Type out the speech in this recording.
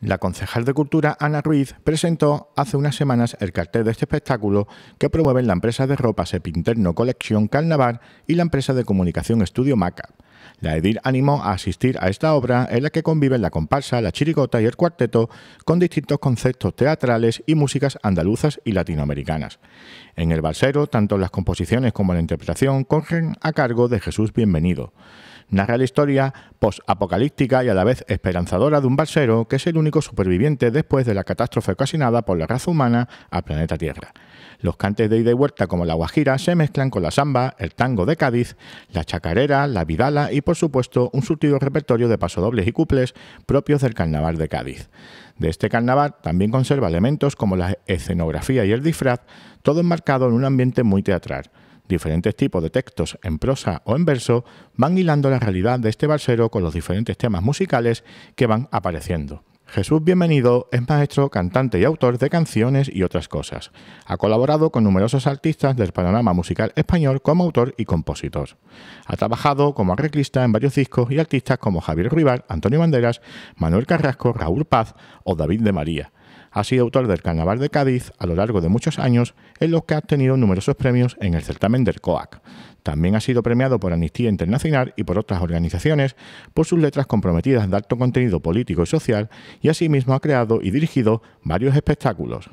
La concejal de Cultura, Ana Ruiz, presentó hace unas semanas el cartel de este espectáculo que promueven la empresa de ropa Sepinterno Colección Carnaval y la empresa de comunicación Estudio Maca. La Edil animó a asistir a esta obra en la que conviven la comparsa, la chirigota y el cuarteto con distintos conceptos teatrales y músicas andaluzas y latinoamericanas. En el balsero, tanto las composiciones como la interpretación corren a cargo de Jesús Bienvenido narra la historia post-apocalíptica y a la vez esperanzadora de un balsero que es el único superviviente después de la catástrofe ocasionada por la raza humana al planeta Tierra. Los cantes de ida y vuelta como la guajira se mezclan con la samba, el tango de Cádiz, la chacarera, la vidala y por supuesto un surtido repertorio de pasodobles y cuples propios del carnaval de Cádiz. De este carnaval también conserva elementos como la escenografía y el disfraz, todo enmarcado en un ambiente muy teatral. Diferentes tipos de textos en prosa o en verso van hilando la realidad de este balsero con los diferentes temas musicales que van apareciendo. Jesús Bienvenido es maestro, cantante y autor de canciones y otras cosas. Ha colaborado con numerosos artistas del panorama musical español como autor y compositor. Ha trabajado como arreglista en varios discos y artistas como Javier Ruibar, Antonio Banderas, Manuel Carrasco, Raúl Paz o David de María. Ha sido autor del Carnaval de Cádiz a lo largo de muchos años, en los que ha obtenido numerosos premios en el certamen del COAC. También ha sido premiado por Amnistía Internacional y por otras organizaciones por sus letras comprometidas de alto contenido político y social y asimismo ha creado y dirigido varios espectáculos.